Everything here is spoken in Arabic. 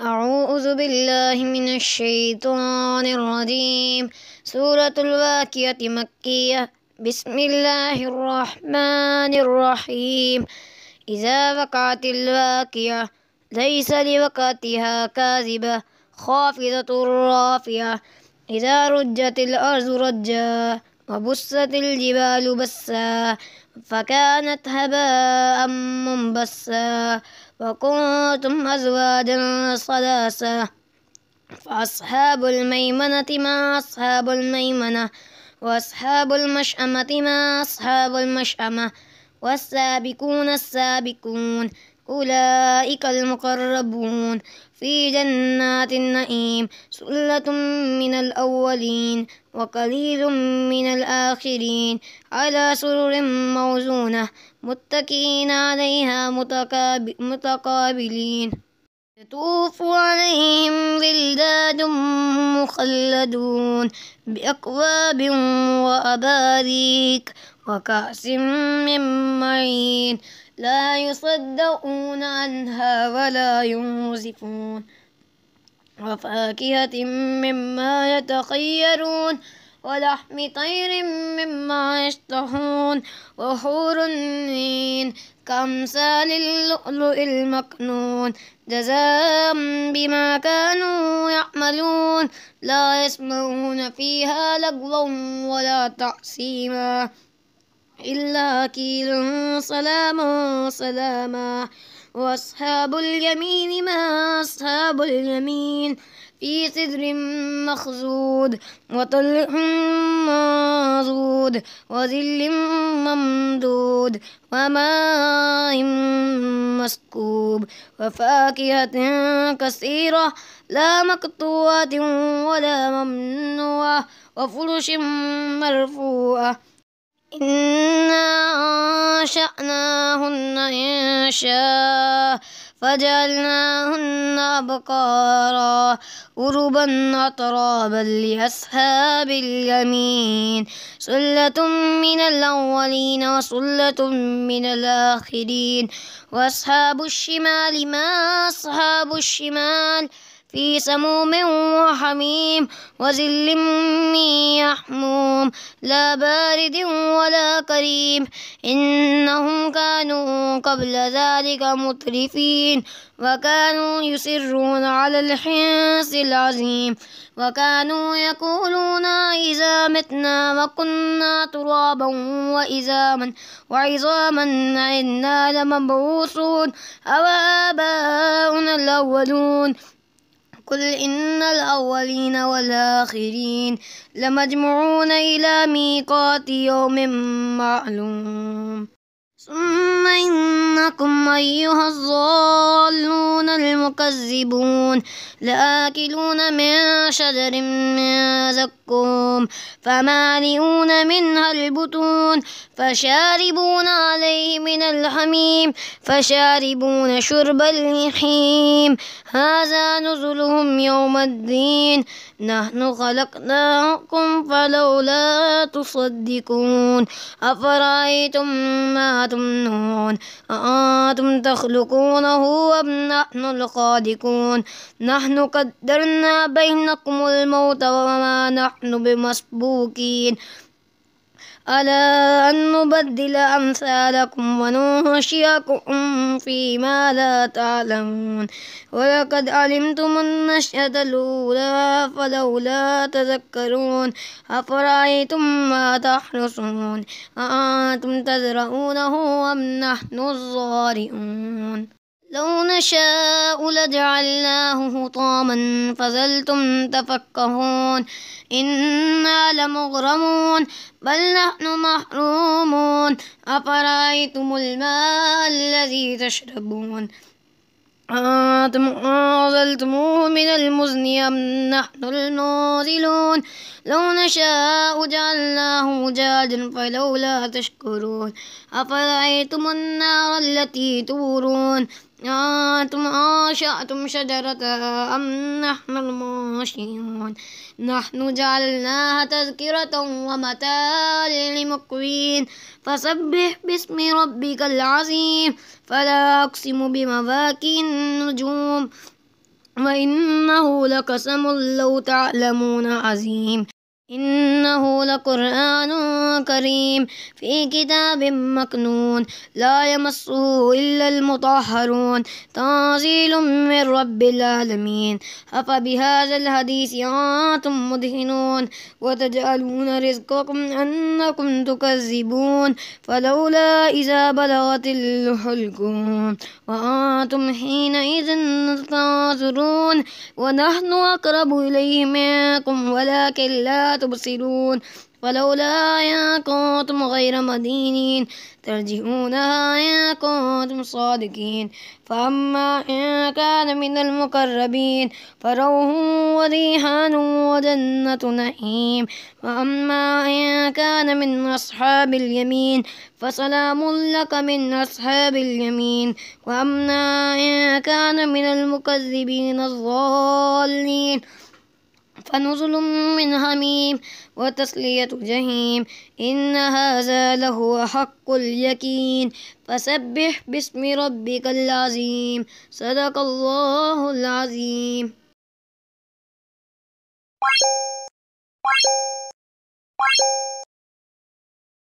أعوذ بالله من الشيطان الرجيم سورة الواكية مكية بسم الله الرحمن الرحيم إذا وقعت الواكية ليس لوقعتها كاذبة خافضة رافعة إذا رجت الأرض رجا وبست الجبال بسا فكانت هباء منبسا وكنتم أزواجا صلاسا فأصحاب الميمنة ما أصحاب الميمنة وأصحاب المشأمة ما أصحاب المشأمة والسابقون السابقون أولئك المقربون في جنات النعيم سلة من الأولين وقليل من الآخرين على سرر موزونة متكئين عليها متقابلين يطوف عليهم بلداد مخلدون بأكواب وأباريك وكأس من معين لا يصدقون عنها ولا ينزفون وفاكهة مما يتخيرون ولحم طير مما يشتهون وحور النين كأمثال اللؤلؤ المكنون جزاء بما كانوا يعملون لا يسمعون فيها لغوا ولا تعصيما إلا كيل سلاما سلاما وأصحاب اليمين ما أصحاب اليمين في سدر مخزود وطلح مازود وظل ممدود وماء مسكوب وفاكهة كثيرة لا مقطوعة ولا ممنوعة وفرش مرفوعة إنا أنشأناهن إن شاء فجعلناهن أبقارا غربا أطرابا لأصحاب اليمين سلة من الأولين وسلة من الآخرين وأصحاب الشمال ما أصحاب الشمال في سموم وحميم وزل من يحموم منهم لا بارد ولا كريم إنهم كانوا قبل ذلك مترفين وكانوا يصرون على الحنس العظيم وكانوا يقولون إذا متنا وكنا ترابا وإذاما وعظاما إنا لمبعوثون أو آباؤنا الأولون قل إن الأولين والآخرين لمجموعون إلى ميقات يوم معلوم ثم إنكم أيها الظالمون المكذبون لآكلون من شجر من زقوم فمالئون منها البطون فشاربون عليه من الحميم فشاربون شرب الحيم هذا نزلهم يوم الدين نحن خلقناكم فلولا تصدقون أفرأيتم ما تمنون أأنتم تخلقونه أم نحن نحن نحن قدرنا بينكم الموت وما نحن بمسبوكين ألا أن نبدل أمثالكم وننشئكم فيما لا تعلمون ولقد علمتم النشأة الأولى فلولا تذكرون أفرأيتم ما تحرصون أأنتم تزرعونه أم نحن الزارعون لو نشاء لجعلناه حطاما فظلتم تفكهون إنا لمغرمون بل نحن محرومون أفرأيتم الماء الذي تشربون أنتم أنزلتموه من المزن أم نحن المنزلون لو نشاء جعلناه جادا فلولا تشكرون أفرأيتم النار التي تورون أنتم أنشأتم شجرتها أم نحن المنشئون نحن جعلناها تذكرة ومتاع للمقوين فسبح باسم ربك العظيم فلا أقسم بمواكي النجوم وإنه لقسم لو تعلمون عظيم إنه لقرآن كريم في كتاب مكنون لا يمسه إلا المطهرون تنزيل من رب العالمين أفبهذا الحديث أنتم مدهنون وتجعلون رزقكم أنكم تكذبون فلولا إذا بلغت الحلقون وأنتم حينئذ تنظرون ونحن أقرب إليه منكم ولكن لا تبصرون ولولا إن كنتم غير مدينين ترجعونها إن كنتم صادقين فأما إن كان من المقربين فروح وريحان وجنة نعيم وأما إن كان من أصحاب اليمين فسلام لك من أصحاب اليمين وأما إن كان من المكذبين الضالين فنزل من حميم وتسلية جهيم إن هذا لهو حق اليقين فسبح باسم ربك العظيم صدق الله العظيم